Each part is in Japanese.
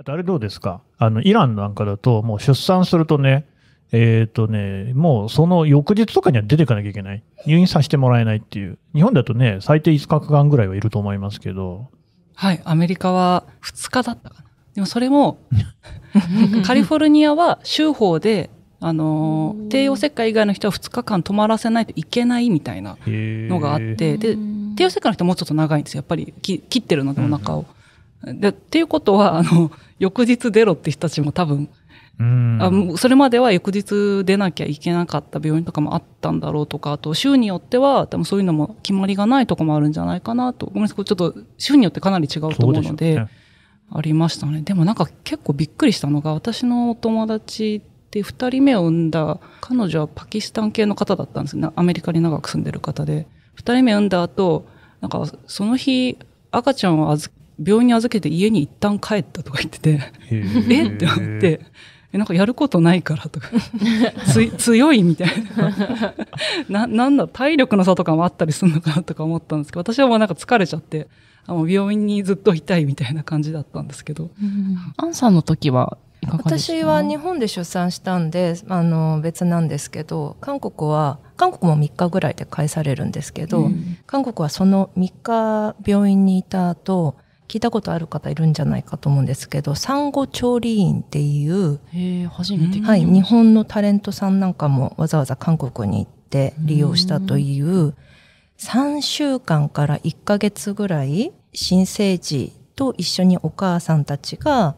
あとあれどうですかあの、イランなんかだと、もう出産するとね、えっ、ー、とね、もうその翌日とかには出ていかなきゃいけない。入院させてもらえないっていう。日本だとね、最低5日間ぐらいはいると思いますけど。はい、アメリカは2日だったかな。でもそれも、カリフォルニアは州法で、あの、帝王切開以外の人は2日間泊まらせないといけないみたいなのがあって、で、帝王切開の人はもうちょっと長いんですよ。やっぱり切ってるのでお腹を。うんでっていうことは、あの、翌日出ろって人たちも多分、あそれまでは翌日出なきゃいけなかった病院とかもあったんだろうとか、あと州によっては、多分そういうのも決まりがないとこもあるんじゃないかなと、ごめんなさい、ちょっと州によってかなり違うと思うので、でね、ありましたね。でもなんか結構びっくりしたのが、私のお友達で2人目を産んだ、彼女はパキスタン系の方だったんですね。アメリカに長く住んでる方で。2人目産んだ後、なんかその日、赤ちゃんを預病院に預けて家に一旦帰ったとか言ってて えって思って。えなんかやることないからとか 強いみたいな ななんだ体力の差とかもあったりするのかなとか思ったんですけど私はもうなんか疲れちゃってあの病院にずっといたいみたいな感じだったんですけど、アンさんの時は私は日本で出産したんであの別なんですけど韓国は韓国も3日ぐらいで返されるんですけど、うん、韓国はその3日病院にいた後聞いたことある方いるんじゃないかと思うんですけど産後調理員っていう初めてはい、日本のタレントさんなんかもわざわざ韓国に行って利用したという3週間から1ヶ月ぐらい新生児と一緒にお母さんたちが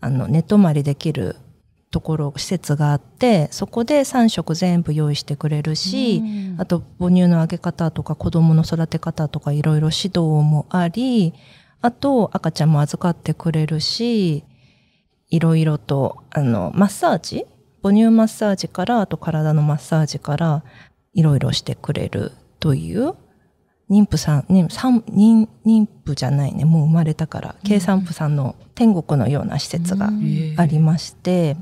あの寝泊まりできるところ施設があってそこで3食全部用意してくれるし、あと母乳のあげ方とか子供の育て方とかいろいろ指導もありあと赤ちゃんも預かってくれるし、いろいろと、あの、マッサージ母乳マッサージから、あと体のマッサージから、いろいろしてくれるという、妊婦さん、妊妊妊婦じゃないね、もう生まれたから、経産婦さんの天国のような施設がありまして、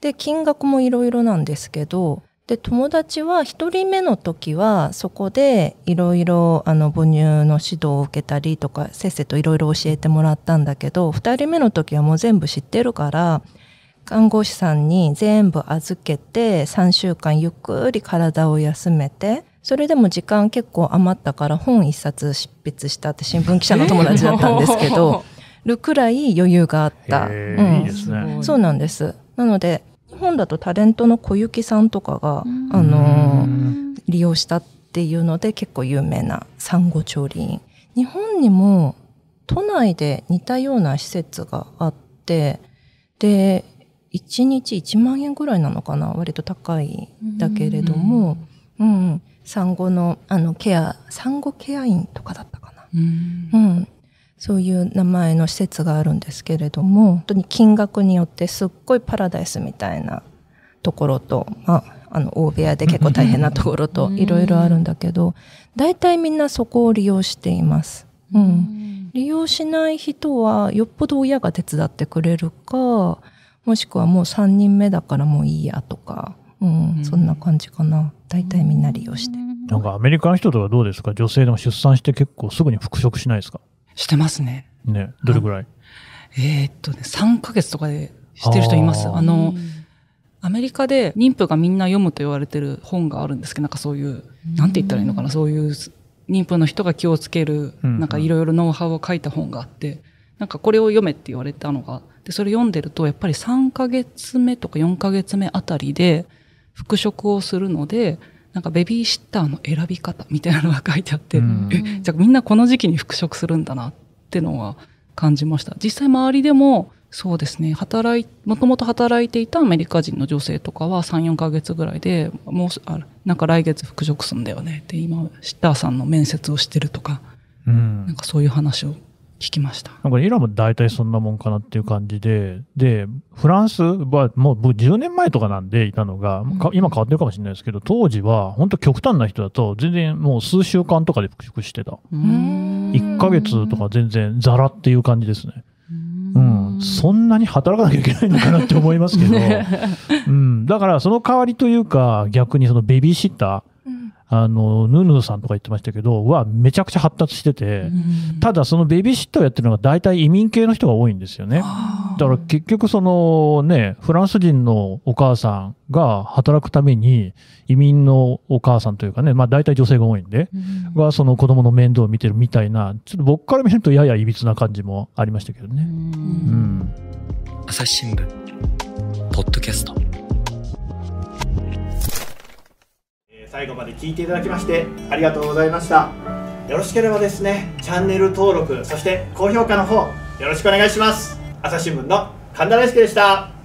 で、金額もいろいろなんですけど、で友達は1人目の時はそこでいろいろ母乳の指導を受けたりとかせっせといろいろ教えてもらったんだけど2人目の時はもう全部知ってるから看護師さんに全部預けて3週間ゆっくり体を休めてそれでも時間結構余ったから本1冊執筆したって 新聞記者の友達だったんですけど。るくらい余裕があった、うん、いいねそうなんですなので本だとタレントの小雪さんとかが、あの利用したっていうので結構有名な産後調理院日本にも都内で似たような施設があってで1日1万円ぐらいなのかな割と高いだけれども、うん、産後のあのケア産後ケア院とかだったかな、うん、うん、そういう名前の施設があるんですけれども本当に金額によってすっごいパラダイスみたいなところと、まあ、あの大部屋で結構大変なところといろいろあるんだけど大体みんなそこを利用しています。うん、利用しない人はよっぽど親が手伝ってくれるかもしくはもう3人目だからもういいやとか、うん、うん、そんな感じかな大体みんな利用して。なんかアメリカの人とかどうですか女性でも出産して結構すぐに復職しないですかしてますね。ね、どれぐらいえー、っとね、3ヶ月とかでしてる人います。あの、アメリカで妊婦がみんな読むと言われてる本があるんですけど、なんかそういう、なんて言ったらいいのかな、そういう妊婦の人が気をつける、なんかいろいろノウハウを書いた本があって、なんかこれを読めって言われたのが、で、それ読んでると、やっぱり3ヶ月目とか4ヶ月目あたりで、復職をするので、なんかベビーシッターの選び方みたいなのが書いてあって、うん、えじゃあみんなこの時期に復職するんだなってのは感じました実際周りでもそうですね働いもともと働いていたアメリカ人の女性とかは34か月ぐらいでもうあなんか来月復職すんだよねって今シッターさんの面接をしてるとか、うん、なんかそういう話を聞きました。なんかイランも大体そんなもんかなっていう感じで、で、フランスはもう10年前とかなんでいたのが、今変わってるかもしれないですけど、当時は本当極端な人だと全然もう数週間とかで復職してた。1ヶ月とか全然ザラっていう感じですね。うん、そんなに働かなきゃいけないのかなって思いますけど、うん、だからその代わりというか逆にそのベビーシッター、あの、ヌヌさんとか言ってましたけど、はめちゃくちゃ発達してて、ただそのベビーシッターをやってるのが大体移民系の人が多いんですよね。だから結局そのね、フランス人のお母さんが働くために、移民のお母さんというかね、まあ大体女性が多いんで、がその子供の面倒を見てるみたいな、ちょっと僕から見るとやや歪な感じもありましたけどね。うん。朝日新聞、ポッドキャスト。最後まで聞いていただきましてありがとうございましたよろしければですねチャンネル登録そして高評価の方よろしくお願いします朝日新聞の神田大輔でした